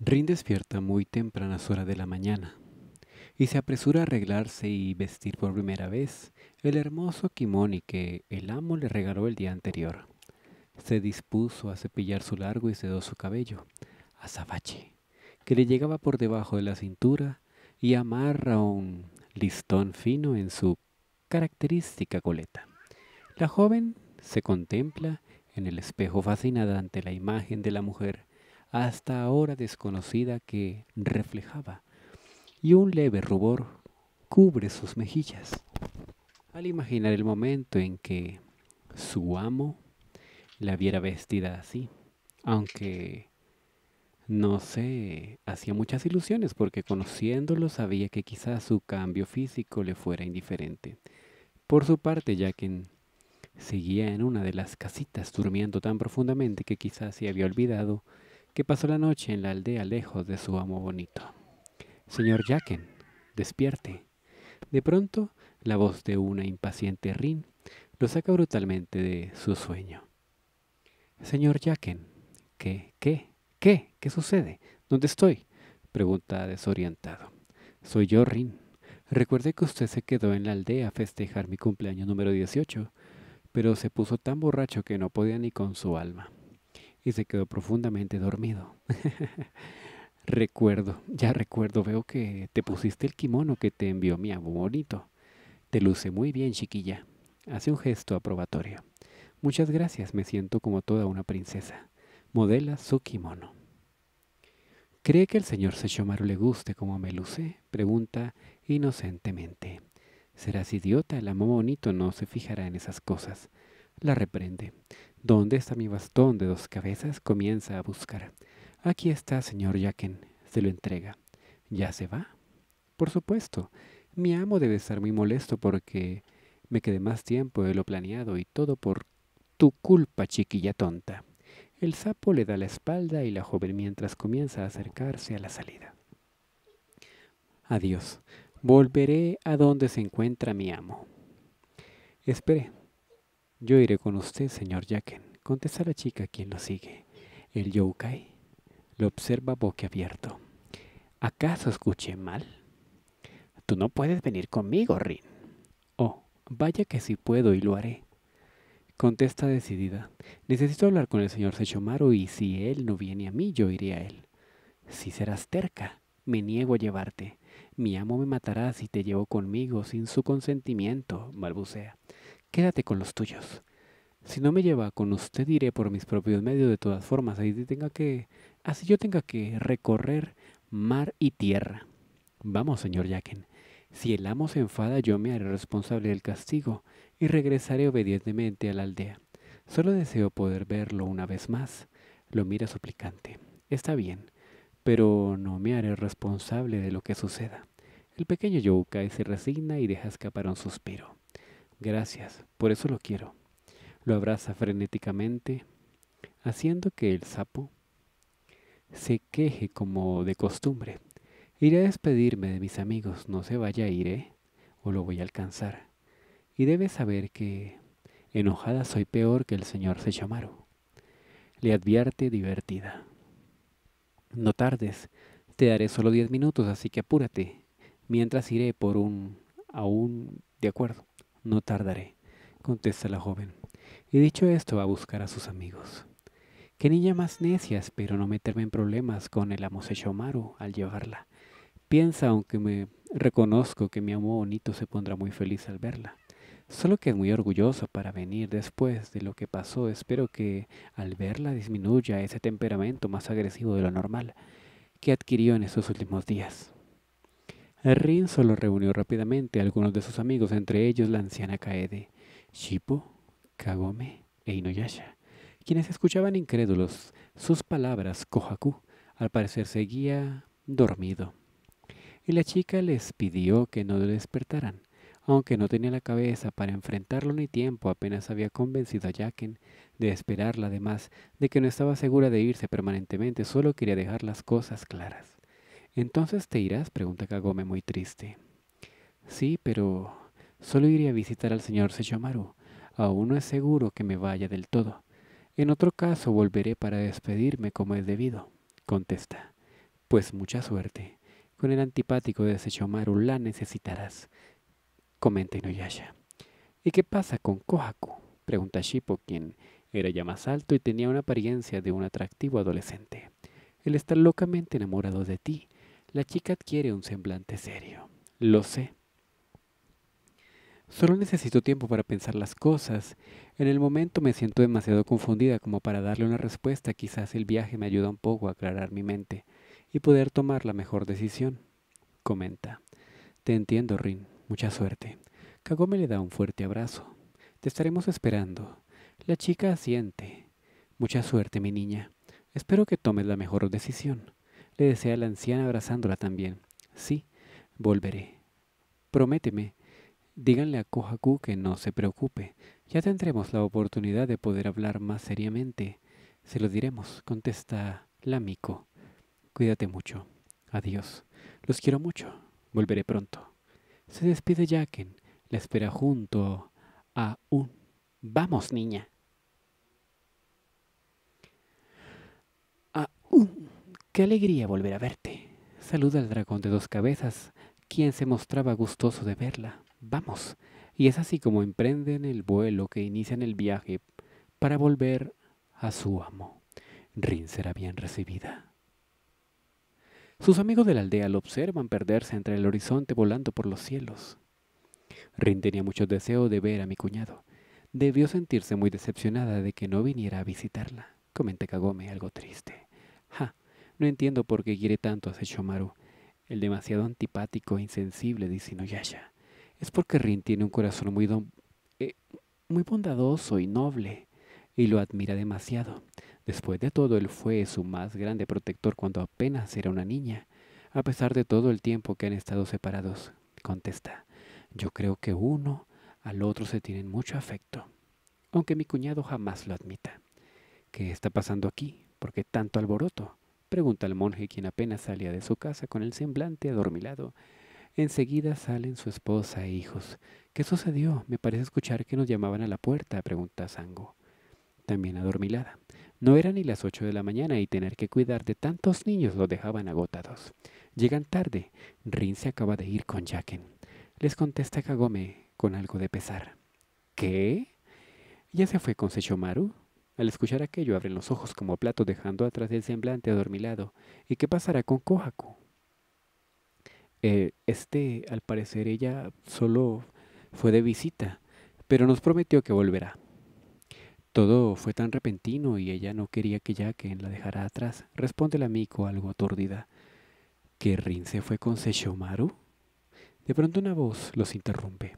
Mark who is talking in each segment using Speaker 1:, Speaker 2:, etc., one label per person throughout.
Speaker 1: Rin despierta muy tempranas horas de la mañana y se apresura a arreglarse y vestir por primera vez el hermoso kimoni que el amo le regaló el día anterior. Se dispuso a cepillar su largo y sedoso cabello, azabache, que le llegaba por debajo de la cintura y amarra un listón fino en su característica coleta. La joven se contempla en el espejo fascinada ante la imagen de la mujer hasta ahora desconocida que reflejaba, y un leve rubor cubre sus mejillas. Al imaginar el momento en que su amo la viera vestida así, aunque no sé, hacía muchas ilusiones porque conociéndolo sabía que quizás su cambio físico le fuera indiferente. Por su parte, que seguía en una de las casitas durmiendo tan profundamente que quizás se había olvidado que pasó la noche en la aldea lejos de su amo bonito. Señor Jacken, despierte. De pronto, la voz de una impaciente Rin lo saca brutalmente de su sueño. Señor Jacken, ¿qué, ¿qué, qué, qué, qué sucede? ¿Dónde estoy? pregunta desorientado. Soy yo, Rin. Recuerde que usted se quedó en la aldea a festejar mi cumpleaños número 18, pero se puso tan borracho que no podía ni con su alma y se quedó profundamente dormido. recuerdo, ya recuerdo, veo que te pusiste el kimono que te envió mi amo bonito. Te luce muy bien, chiquilla. Hace un gesto aprobatorio. Muchas gracias, me siento como toda una princesa. Modela su kimono. ¿Cree que el señor Sechomaru le guste como me luce? Pregunta inocentemente. Serás idiota, el amo bonito no se fijará en esas cosas la reprende. ¿Dónde está mi bastón de dos cabezas? Comienza a buscar. Aquí está, señor Jacken. Se lo entrega. ¿Ya se va? Por supuesto. Mi amo debe estar muy molesto porque me quedé más tiempo de lo planeado y todo por tu culpa, chiquilla tonta. El sapo le da la espalda y la joven mientras comienza a acercarse a la salida. Adiós. Volveré a donde se encuentra mi amo. Esperé. Yo iré con usted, señor Jacken, contesta la chica quien lo sigue. El yokai lo observa boquiabierto. ¿Acaso escuché mal? Tú no puedes venir conmigo, Rin. Oh, vaya que sí puedo y lo haré. Contesta decidida. Necesito hablar con el señor Sechomaru y si él no viene a mí, yo iré a él. Si serás terca, me niego a llevarte. Mi amo me matará si te llevo conmigo sin su consentimiento, balbucea. Quédate con los tuyos. Si no me lleva con usted, iré por mis propios medios de todas formas, así, que, así yo tenga que recorrer mar y tierra. Vamos, señor Yaken. Si el amo se enfada, yo me haré responsable del castigo y regresaré obedientemente a la aldea. Solo deseo poder verlo una vez más. Lo mira suplicante. Está bien, pero no me haré responsable de lo que suceda. El pequeño Yuka se resigna y deja escapar un suspiro. Gracias, por eso lo quiero. Lo abraza frenéticamente, haciendo que el sapo se queje como de costumbre. Iré a despedirme de mis amigos, no se vaya, a iré ¿eh? o lo voy a alcanzar. Y debes saber que enojada soy peor que el señor Sechamaro. Le advierte divertida. No tardes, te daré solo diez minutos, así que apúrate, mientras iré por un aún de acuerdo no tardaré, contesta la joven. Y dicho esto, va a buscar a sus amigos. Qué niña más necia, espero no meterme en problemas con el amo Sechomaru al llevarla. Piensa, aunque me reconozco que mi amo bonito se pondrá muy feliz al verla. Solo que es muy orgulloso para venir después de lo que pasó. Espero que al verla disminuya ese temperamento más agresivo de lo normal que adquirió en esos últimos días. Rin solo reunió rápidamente a algunos de sus amigos, entre ellos la anciana Kaede, Shippo, Kagome e Inoyasha, quienes escuchaban incrédulos sus palabras. Kohaku, al parecer, seguía dormido. Y la chica les pidió que no lo despertaran, aunque no tenía la cabeza para enfrentarlo ni tiempo, apenas había convencido a Yaken de esperarla, además de que no estaba segura de irse permanentemente, solo quería dejar las cosas claras. Entonces te irás, pregunta Kagome muy triste. Sí, pero solo iré a visitar al señor Sechomaru. Aún no es seguro que me vaya del todo. En otro caso volveré para despedirme como es debido, contesta. Pues mucha suerte. Con el antipático de Sechomaru la necesitarás, comenta Inoyasha. ¿Y qué pasa con Kohaku? pregunta Shippo, quien era ya más alto y tenía una apariencia de un atractivo adolescente. Él está locamente enamorado de ti, la chica adquiere un semblante serio. Lo sé. Solo necesito tiempo para pensar las cosas. En el momento me siento demasiado confundida como para darle una respuesta. Quizás el viaje me ayuda un poco a aclarar mi mente y poder tomar la mejor decisión. Comenta. Te entiendo, Rin. Mucha suerte. Kagome le da un fuerte abrazo. Te estaremos esperando. La chica asiente. Mucha suerte, mi niña. Espero que tomes la mejor decisión le desea la anciana abrazándola también. Sí, volveré. Prométeme. Díganle a Kohaku que no se preocupe. Ya tendremos la oportunidad de poder hablar más seriamente. Se lo diremos, contesta Lámico. Cuídate mucho. Adiós. Los quiero mucho. Volveré pronto. Se despide Jaquen. La espera junto a un... Vamos, niña. Qué alegría volver a verte. Saluda al dragón de dos cabezas, quien se mostraba gustoso de verla. Vamos. Y es así como emprenden el vuelo que inician el viaje para volver a su amo. Rin será bien recibida. Sus amigos de la aldea lo observan perderse entre el horizonte volando por los cielos. Rin tenía mucho deseo de ver a mi cuñado. Debió sentirse muy decepcionada de que no viniera a visitarla, comenta Kagome algo triste. Ja, no entiendo por qué quiere tanto a Sechomaru, el demasiado antipático e insensible dice Sinoyasha. Es porque Rin tiene un corazón muy, eh, muy bondadoso y noble, y lo admira demasiado. Después de todo, él fue su más grande protector cuando apenas era una niña, a pesar de todo el tiempo que han estado separados. Contesta, yo creo que uno al otro se tienen mucho afecto, aunque mi cuñado jamás lo admita. ¿Qué está pasando aquí? ¿Por qué tanto alboroto? pregunta el monje, quien apenas salía de su casa con el semblante adormilado. Enseguida salen su esposa e hijos. ¿Qué sucedió? Me parece escuchar que nos llamaban a la puerta, pregunta Sango. También adormilada. No eran ni las ocho de la mañana y tener que cuidar de tantos niños los dejaban agotados. Llegan tarde. Rin se acaba de ir con Jaquen. Les contesta Kagome con algo de pesar. ¿Qué? ¿Ya se fue con Sechomaru? Al escuchar aquello abren los ojos como plato dejando atrás el semblante adormilado. ¿Y qué pasará con Kohaku? Eh, este, al parecer, ella solo fue de visita, pero nos prometió que volverá. Todo fue tan repentino y ella no quería que que la dejara atrás, responde la amigo algo aturdida. ¿Que rinse fue con Seshomaru? De pronto una voz los interrumpe.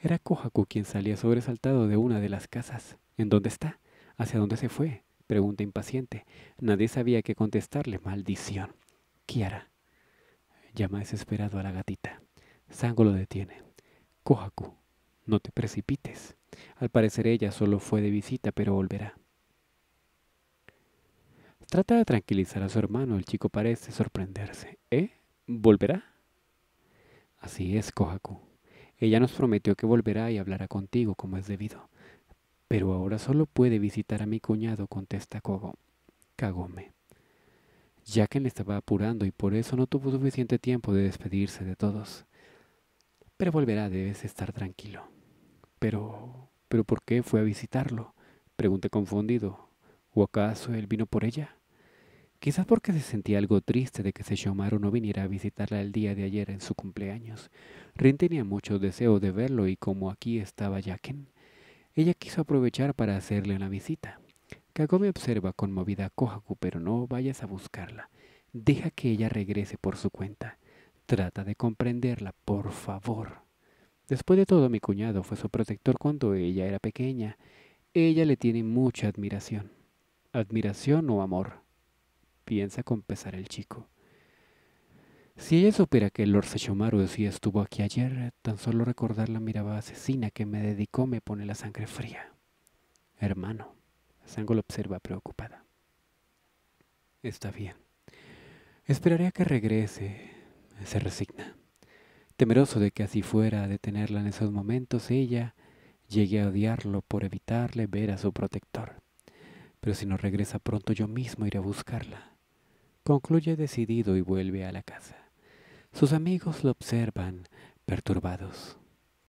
Speaker 1: Era Kohaku quien salía sobresaltado de una de las casas. ¿En dónde está? ¿Hacia dónde se fue? Pregunta impaciente. Nadie sabía qué contestarle. Maldición. Kiara. Llama desesperado a la gatita. Sango lo detiene. Kohaku, no te precipites. Al parecer ella solo fue de visita, pero volverá. Trata de tranquilizar a su hermano. El chico parece sorprenderse. ¿Eh? ¿Volverá? Así es, Kohaku. Ella nos prometió que volverá y hablará contigo como es debido. Pero ahora solo puede visitar a mi cuñado, contesta Kogo. Cagome. Jaquen le estaba apurando y por eso no tuvo suficiente tiempo de despedirse de todos. Pero volverá, debes estar tranquilo. Pero. ¿Pero por qué fue a visitarlo? Pregunté confundido. ¿O acaso él vino por ella? Quizás porque se sentía algo triste de que Seishomaru no viniera a visitarla el día de ayer en su cumpleaños. Rin tenía mucho deseo de verlo y como aquí estaba Jaquen, ella quiso aprovechar para hacerle una visita. Kagome observa conmovida a Kohaku, pero no vayas a buscarla. Deja que ella regrese por su cuenta. Trata de comprenderla, por favor. Después de todo, mi cuñado fue su protector cuando ella era pequeña. Ella le tiene mucha admiración. Admiración o amor, piensa con pesar el chico. Si ella supiera que el Lord Sechomaru sí estuvo aquí ayer, tan solo recordar la mirada asesina que me dedicó me pone la sangre fría. Hermano, Sango lo observa preocupada. Está bien. Esperaré a que regrese. Se resigna. Temeroso de que así fuera a detenerla en esos momentos, ella llegue a odiarlo por evitarle ver a su protector. Pero si no regresa pronto, yo mismo iré a buscarla. Concluye decidido y vuelve a la casa. Sus amigos lo observan, perturbados.